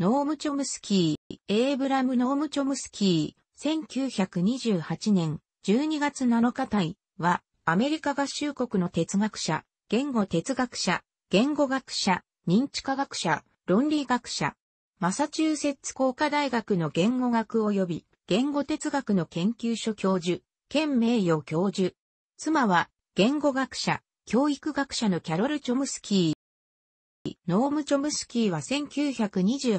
ノーム・チョムスキー、エイブラム・ノーム・チョムスキー、1928年12月7日対は、アメリカ合衆国の哲学者、言語哲学者、言語学者、認知科学者、論理学者、マサチューセッツ工科大学の言語学及び言語哲学の研究所教授、兼名誉教授。妻は言語学者、教育学者のキャロル・チョムスキー。ノーム・チョムスキーは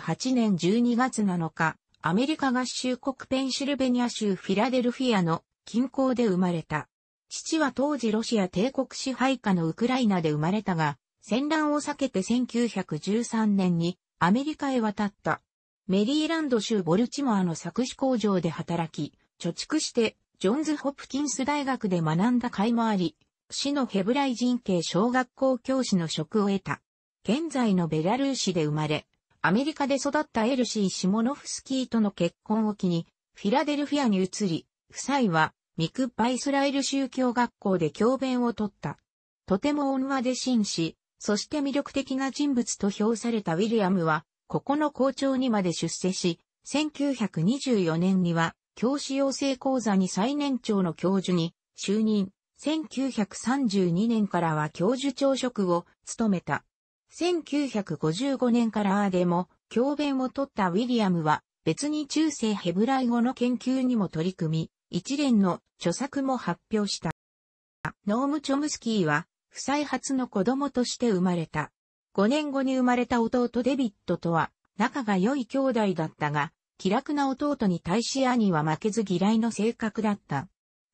1928年12月7日、アメリカ合衆国ペンシルベニア州フィラデルフィアの近郊で生まれた。父は当時ロシア帝国支配下のウクライナで生まれたが、戦乱を避けて1913年にアメリカへ渡った。メリーランド州ボルチモアの作詞工場で働き、貯蓄してジョンズ・ホプキンス大学で学んだ会もあり、市のヘブライ人系小学校教師の職を得た。現在のベラルーシで生まれ、アメリカで育ったエルシー・シモノフスキーとの結婚を機に、フィラデルフィアに移り、夫妻は、ミクッパイスラエル宗教学校で教鞭を取った。とても恩和で紳士、そして魅力的な人物と評されたウィリアムは、ここの校長にまで出世し、1924年には、教師養成講座に最年長の教授に就任、1932年からは教授長職を務めた。1955年からアーでも教鞭を取ったウィリアムは別に中世ヘブライ語の研究にも取り組み、一連の著作も発表した。ノーム・チョムスキーは、不再発の子供として生まれた。5年後に生まれた弟デビットとは、仲が良い兄弟だったが、気楽な弟に対し兄は負けず嫌いの性格だった。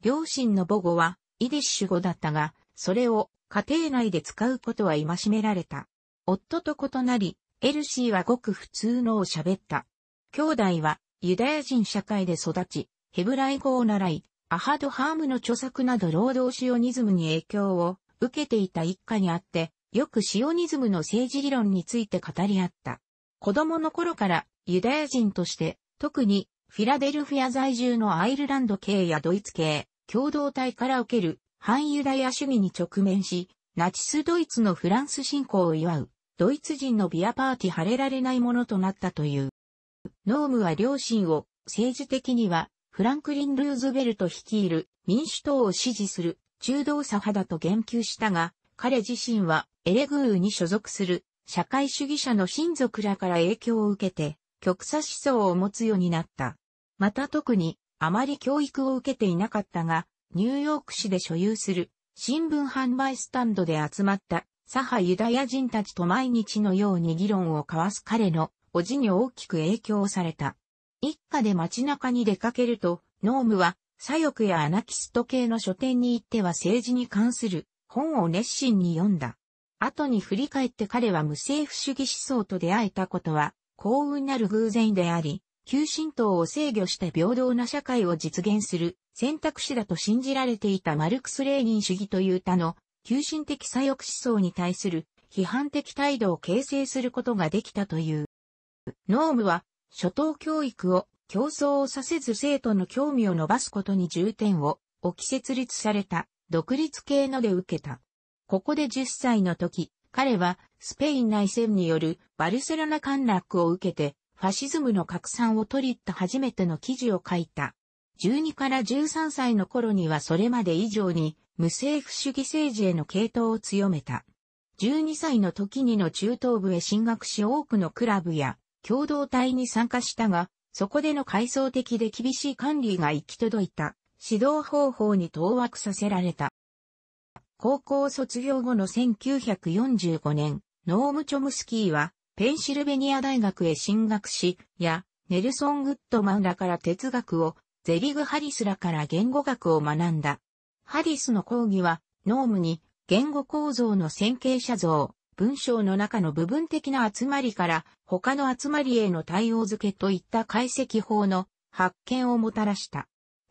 両親の母語は、イディッシュ語だったが、それを家庭内で使うことは戒められた。夫と異なり、エルシーはごく普通のを喋った。兄弟はユダヤ人社会で育ち、ヘブライ語を習い、アハドハームの著作など労働シオニズムに影響を受けていた一家にあって、よくシオニズムの政治理論について語り合った。子供の頃からユダヤ人として、特にフィラデルフィア在住のアイルランド系やドイツ系、共同体から受ける反ユダヤ主義に直面し、ナチスドイツのフランス侵攻を祝うドイツ人のビアパーティー晴れられないものとなったという。ノームは両親を、政治的には、フランクリン・ルーズベルト率いる民主党を支持する中道左派だと言及したが、彼自身はエレグーに所属する社会主義者の親族らから影響を受けて、極左思想を持つようになった。また特に、あまり教育を受けていなかったが、ニューヨーク市で所有する新聞販売スタンドで集まった左派ユダヤ人たちと毎日のように議論を交わす彼の、おじに大きく影響された。一家で街中に出かけると、ノームは、左翼やアナキスト系の書店に行っては政治に関する本を熱心に読んだ。後に振り返って彼は無政府主義思想と出会えたことは、幸運なる偶然であり、旧神道を制御して平等な社会を実現する選択肢だと信じられていたマルクス・レーニン主義という他の急進的左翼思想に対する批判的態度を形成することができたという。ノームは、初等教育を競争をさせず生徒の興味を伸ばすことに重点を置き設立された独立系ので受けた。ここで10歳の時、彼はスペイン内戦によるバルセロナ陥落を受けてファシズムの拡散を取り入った初めての記事を書いた。12から13歳の頃にはそれまで以上に無政府主義政治への傾倒を強めた。12歳の時にの中東部へ進学し多くのクラブや共同体に参加したが、そこでの階層的で厳しい管理が行き届いた指導方法に当惑させられた。高校卒業後の1945年、ノーム・チョムスキーはペンシルベニア大学へ進学し、や、ネルソン・グッドマンらから哲学をゼリグ・ハリスらから言語学を学んだ。ハリスの講義は、ノームに言語構造の線形写像、文章の中の部分的な集まりから他の集まりへの対応付けといった解析法の発見をもたらした。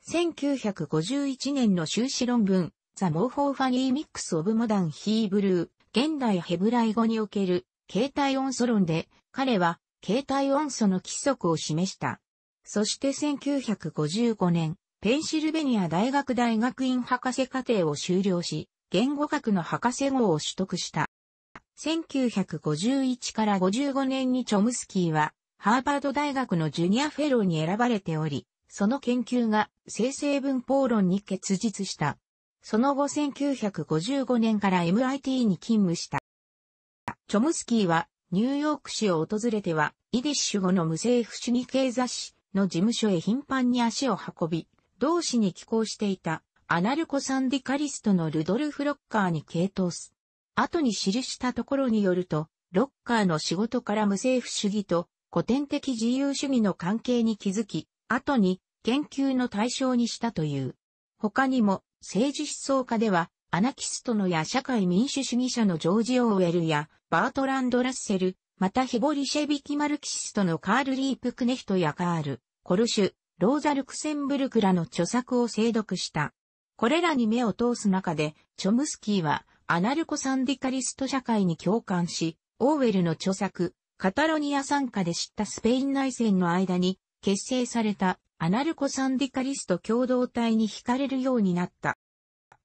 1951年の修士論文、ザ・モ f フォーファニー・ミックス・オブ・モダン・ヒーブルー、現代ヘブライ語における形態音素論で、彼は形態音素の規則を示した。そして1955年、ペンシルベニア大学大学院博士課程を修了し、言語学の博士号を取得した。1951から55年にチョムスキーは、ハーバード大学のジュニアフェローに選ばれており、その研究が生成文法論に結実した。その後1955年から MIT に勤務した。チョムスキーはニューヨーク市を訪れては、イディッシュ語の無政府主義系雑誌の事務所へ頻繁に足を運び、同氏に寄港していたアナルコ・サンディカリストのルドルフ・ロッカーに傾倒す。後に記したところによると、ロッカーの仕事から無政府主義と古典的自由主義の関係に気づき、後に研究の対象にしたという。他にも政治思想家ではアナキストのや社会民主主義者のジョージ・オーウェルやバートランド・ラッセル、またヒボリシェビキ・マルキシストのカール・リープ・クネヒトやカール・コルシュ、ローザ・ルクセンブルクらの著作を精読した。これらに目を通す中で、チョムスキーは、アナルコサンディカリスト社会に共感し、オーウェルの著作、カタロニア参加で知ったスペイン内戦の間に、結成されたアナルコサンディカリスト共同体に惹かれるようになった。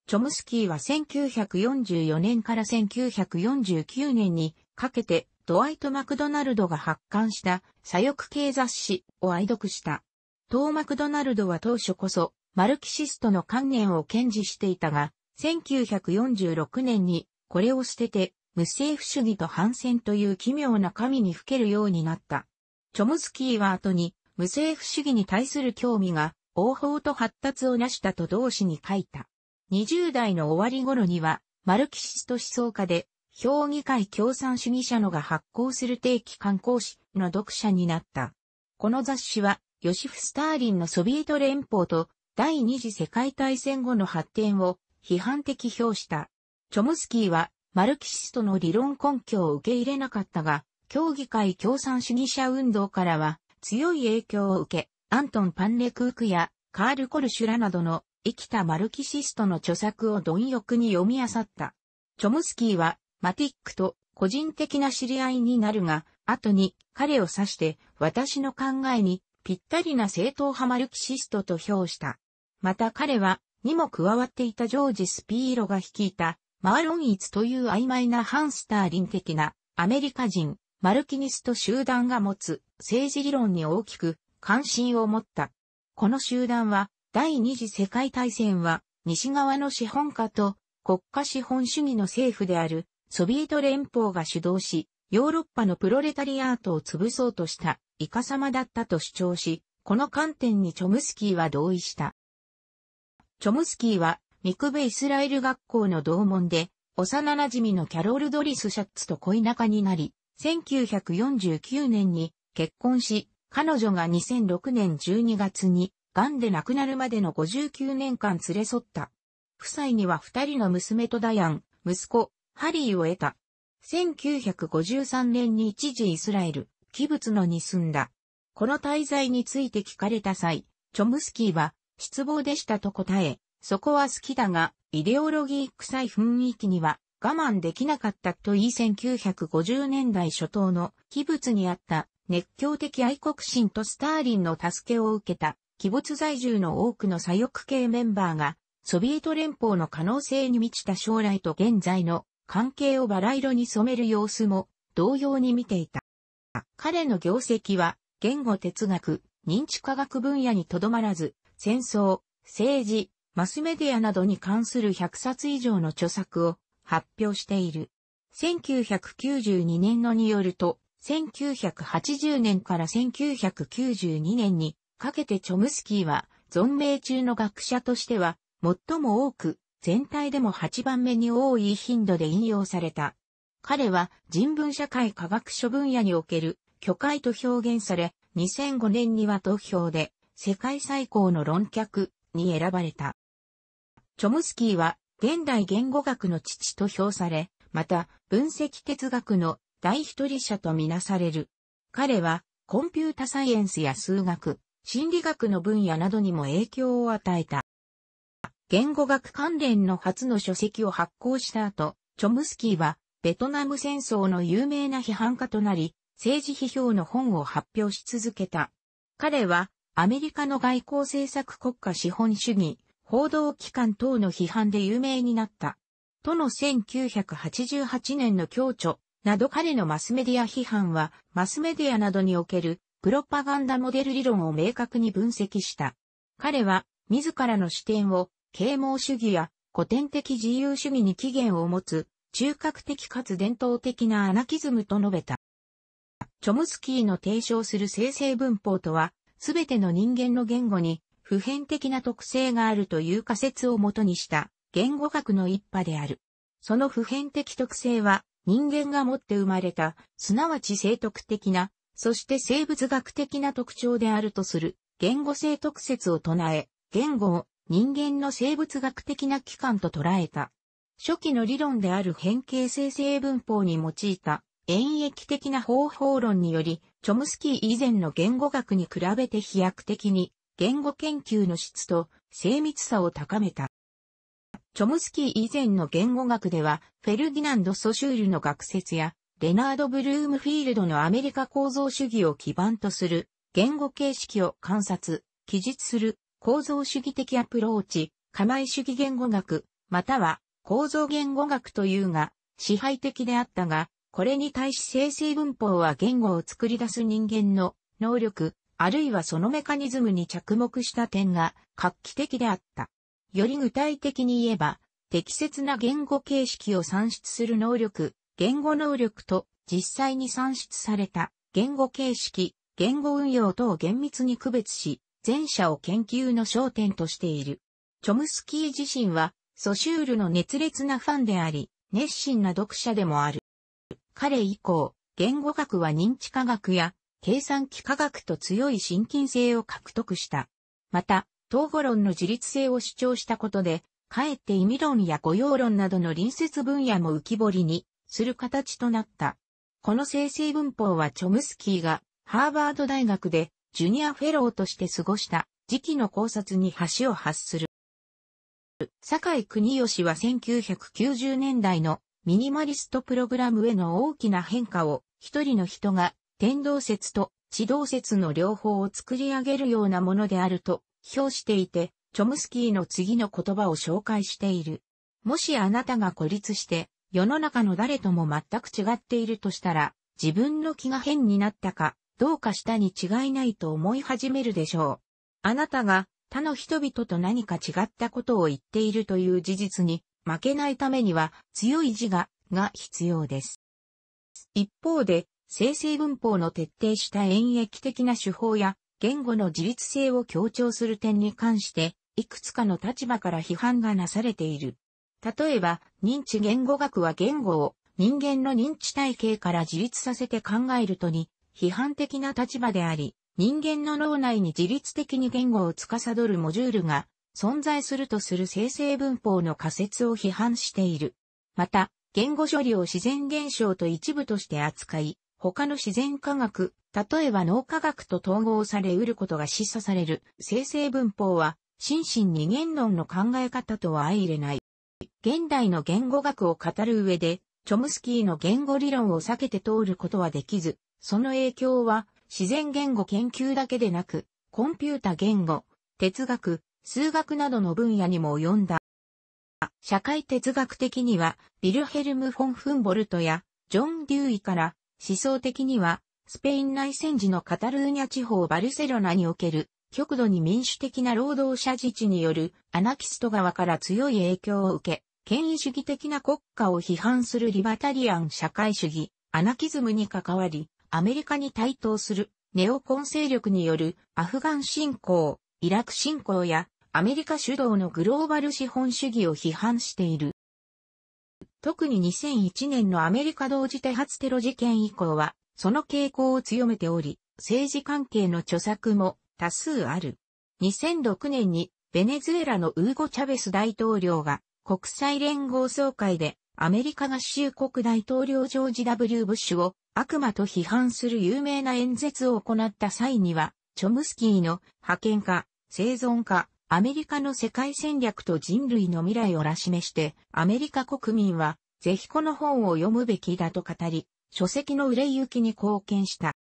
チョムスキーは1944年から1949年にかけてドワイト・マクドナルドが発刊した左翼系雑誌を愛読した。当マクドナルドは当初こそマルキシストの観念を堅持していたが、1946年にこれを捨てて無政府主義と反戦という奇妙な神にふけるようになった。チョムスキーは後に無政府主義に対する興味が応報と発達を成したと同志に書いた。20代の終わり頃にはマルキシスト思想家で評議会共産主義者のが発行する定期刊行誌の読者になった。この雑誌は、ヨシフ・スターリンのソビエト連邦と第二次世界大戦後の発展を批判的評した。チョムスキーは、マルキシストの理論根拠を受け入れなかったが、協議会共産主義者運動からは強い影響を受け、アントン・パンレクークやカール・コルシュラなどの生きたマルキシストの著作を貪欲に読み漁った。チョムスキーはマティックと個人的な知り合いになるが、後に彼を指して私の考えにぴったりな正統派マルキシストと評した。また彼はにも加わっていたジョージ・スピーロが率いたマーロン・イツという曖昧なハンスターリン的なアメリカ人マルキニスト集団が持つ政治理論に大きく関心を持った。この集団は第二次世界大戦は西側の資本家と国家資本主義の政府であるソビエト連邦が主導し、ヨーロッパのプロレタリアートを潰そうとした、イカ様だったと主張し、この観点にチョムスキーは同意した。チョムスキーは、ミクベイスラエル学校の同門で、幼馴染のキャロル・ドリス・シャッツと恋仲になり、1949年に結婚し、彼女が2006年12月に、癌で亡くなるまでの59年間連れ添った。夫妻には二人の娘とダヤン、息子、ハリーを得た。1953年に一時イスラエル、キブツのに住んだ。この滞在について聞かれた際、チョムスキーは失望でしたと答え、そこは好きだが、イデオロギー臭い雰囲気には我慢できなかったといい1950年代初頭のキブツにあった熱狂的愛国心とスターリンの助けを受けた、キブツ在住の多くの左翼系メンバーが、ソビエト連邦の可能性に満ちた将来と現在の関係をバラ色に染める様子も同様に見ていた。彼の業績は言語哲学、認知科学分野にとどまらず、戦争、政治、マスメディアなどに関する100冊以上の著作を発表している。1992年のによると、1980年から1992年にかけてチョムスキーは存命中の学者としては最も多く全体でも8番目に多い頻度で引用された。彼は人文社会科学書分野における巨海と表現され、2005年には投票で世界最高の論客に選ばれた。チョムスキーは現代言語学の父と評され、また分析哲学の第一人者とみなされる。彼はコンピュータサイエンスや数学、心理学の分野などにも影響を与えた。言語学関連の初の書籍を発行した後、チョムスキーは、ベトナム戦争の有名な批判家となり、政治批評の本を発表し続けた。彼は、アメリカの外交政策国家資本主義、報道機関等の批判で有名になった。との1988年の共著、など彼のマスメディア批判は、マスメディアなどにおけるプロパガンダモデル理論を明確に分析した。彼は、自らの視点を啓蒙主義や古典的自由主義に起源を持つ、中核的かつ伝統的なアナキズムと述べた。チョムスキーの提唱する生成文法とは、すべての人間の言語に普遍的な特性があるという仮説をもとにした言語学の一派である。その普遍的特性は人間が持って生まれた、すなわち生徳的な、そして生物学的な特徴であるとする言語性特説を唱え、言語を人間の生物学的な器官と捉えた。初期の理論である変形生成文法に用いた演疫的な方法論により、チョムスキー以前の言語学に比べて飛躍的に言語研究の質と精密さを高めた。チョムスキー以前の言語学では、フェルディナンド・ソシュールの学説や、レナード・ブルームフィールドのアメリカ構造主義を基盤とする言語形式を観察、記述する構造主義的アプローチ、構え主義言語学、または構造言語学というが、支配的であったが、これに対し生成文法は言語を作り出す人間の能力、あるいはそのメカニズムに着目した点が画期的であった。より具体的に言えば、適切な言語形式を算出する能力、言語能力と実際に算出された言語形式、言語運用等を厳密に区別し、前者を研究の焦点としている。チョムスキー自身は、ソシュールの熱烈なファンであり、熱心な読者でもある。彼以降、言語学は認知科学や計算機科学と強い親近性を獲得した。また、統合論の自律性を主張したことで、かえって意味論や語用論などの隣接分野も浮き彫りにする形となった。この生成文法はチョムスキーがハーバード大学でジュニアフェローとして過ごした時期の考察に橋を発する。坂井国義は1990年代のミニマリストプログラムへの大きな変化を一人の人が天動説と地動説の両方を作り上げるようなものであると評していて、チョムスキーの次の言葉を紹介している。もしあなたが孤立して世の中の誰とも全く違っているとしたら自分の気が変になったかどうかしたに違いないと思い始めるでしょう。あなたが他の人々と何か違ったことを言っているという事実に負けないためには強い自我が必要です。一方で、生成文法の徹底した演繹的な手法や言語の自立性を強調する点に関して、いくつかの立場から批判がなされている。例えば、認知言語学は言語を人間の認知体系から自立させて考えるとに批判的な立場であり、人間の脳内に自律的に言語を司るモジュールが存在するとする生成文法の仮説を批判している。また、言語処理を自然現象と一部として扱い、他の自然科学、例えば脳科学と統合され得ることが示唆される生成文法は、心身に言論の考え方とは相入れない。現代の言語学を語る上で、チョムスキーの言語理論を避けて通ることはできず、その影響は自然言語研究だけでなく、コンピュータ言語、哲学、数学などの分野にも及んだ。社会哲学的には、ビルヘルム・フォン・フンボルトや、ジョン・デューイから、思想的には、スペイン内戦時のカタルーニャ地方バルセロナにおける、極度に民主的な労働者自治によるアナキスト側から強い影響を受け、権威主義的な国家を批判するリバタリアン社会主義、アナキズムに関わり、アメリカに対等するネオコン勢力によるアフガン侵攻、イラク侵攻やアメリカ主導のグローバル資本主義を批判している。特に2001年のアメリカ同時多発テロ事件以降は、その傾向を強めており、政治関係の著作も多数ある。2006年にベネズエラのウーゴ・チャベス大統領が国際連合総会でアメリカ合衆国大統領ジョージ W. ブッシュを悪魔と批判する有名な演説を行った際には、チョムスキーの派遣化、生存化、アメリカの世界戦略と人類の未来をら示して、アメリカ国民は、ぜひこの本を読むべきだと語り、書籍の売れ行きに貢献した。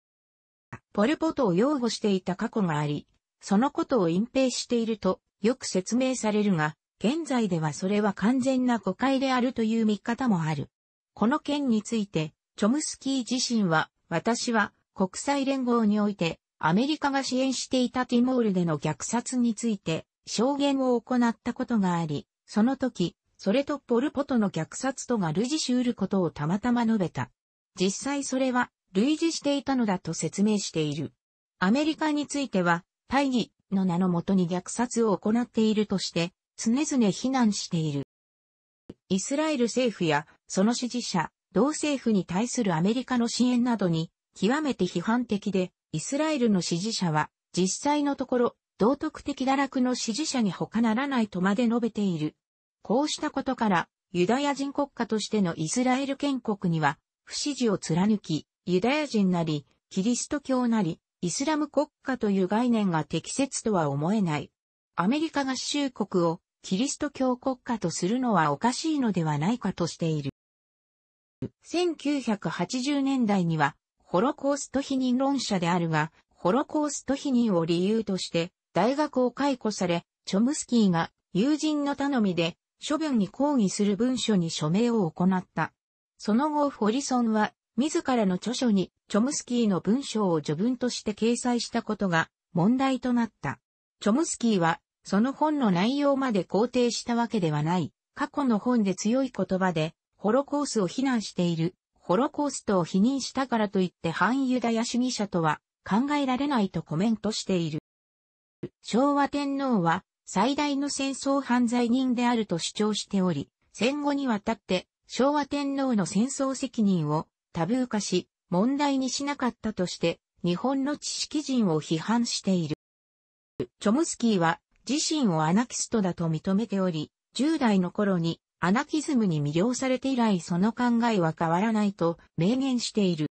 ポルポトを擁護していた過去があり、そのことを隠蔽しているとよく説明されるが、現在ではそれは完全な誤解であるという見方もある。この件について、チョムスキー自身は、私は国際連合において、アメリカが支援していたティモールでの虐殺について、証言を行ったことがあり、その時、それとポルポトの虐殺とが類似しうることをたまたま述べた。実際それは、類似していたのだと説明している。アメリカについては、大義の名のもとに虐殺を行っているとして、常々非難している。イスラエル政府やその支持者、同政府に対するアメリカの支援などに極めて批判的で、イスラエルの支持者は実際のところ道徳的堕落の支持者に他ならないとまで述べている。こうしたことから、ユダヤ人国家としてのイスラエル建国には、不支持を貫き、ユダヤ人なり、キリスト教なり、イスラム国家という概念が適切とは思えない。アメリカ合衆国をキリスト教国家とするのはおかしいのではないかとしている。1980年代には、ホロコースト否認論者であるが、ホロコースト否認を理由として、大学を解雇され、チョムスキーが友人の頼みで、処分に抗議する文書に署名を行った。その後、フォリソンは、自らの著書に、チョムスキーの文章を序文として掲載したことが問題となった。チョムスキーは、その本の内容まで肯定したわけではない。過去の本で強い言葉で、ホロコースを非難している。ホロコーストを否認したからといって反ユダヤ主義者とは考えられないとコメントしている。昭和天皇は最大の戦争犯罪人であると主張しており、戦後にわたって昭和天皇の戦争責任をタブー化し、問題にしなかったとして、日本の知識人を批判している。チョムスキーは自身をアナキストだと認めており、10代の頃にアナキズムに魅了されて以来その考えは変わらないと明言している。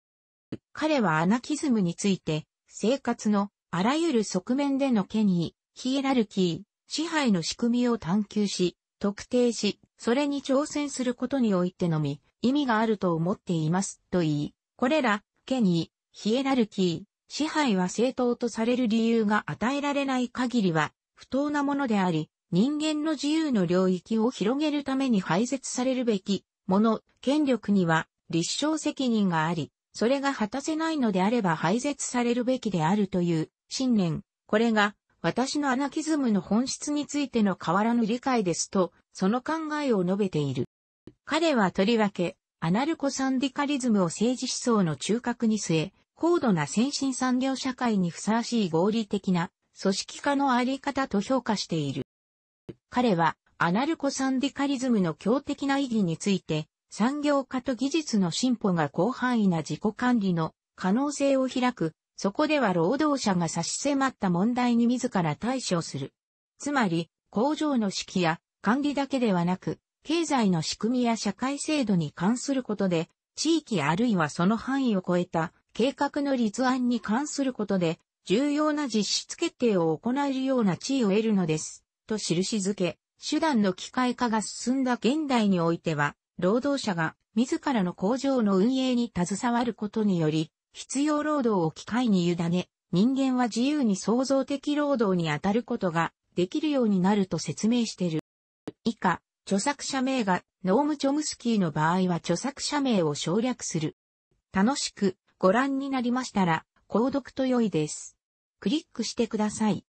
彼はアナキズムについて、生活のあらゆる側面での権威、ヒエラルキー、支配の仕組みを探求し、特定し、それに挑戦することにおいてのみ、意味があると思っています、と言い、これら、権威、ヒエラルキー、支配は正当とされる理由が与えられない限りは、不当なものであり、人間の自由の領域を広げるために排絶されるべきもの、権力には立証責任があり、それが果たせないのであれば排絶されるべきであるという信念、これが私のアナキズムの本質についての変わらぬ理解ですと、その考えを述べている。彼はとりわけ、アナルコサンディカリズムを政治思想の中核に据え、高度な先進産業社会にふさわしい合理的な組織化のあり方と評価している。彼は、アナルコサンディカリズムの強的な意義について、産業化と技術の進歩が広範囲な自己管理の可能性を開く、そこでは労働者が差し迫った問題に自ら対処する。つまり、工場の指揮や管理だけではなく、経済の仕組みや社会制度に関することで、地域あるいはその範囲を超えた計画の立案に関することで、重要な実質決定を行えるような地位を得るのです、と印付け、手段の機械化が進んだ現代においては、労働者が自らの工場の運営に携わることにより、必要労働を機械に委ね、人間は自由に創造的労働に当たることができるようになると説明している。以下、著作者名がノーム・チョムスキーの場合は著作者名を省略する。楽しくご覧になりましたら、購読と良いです。クリックしてください。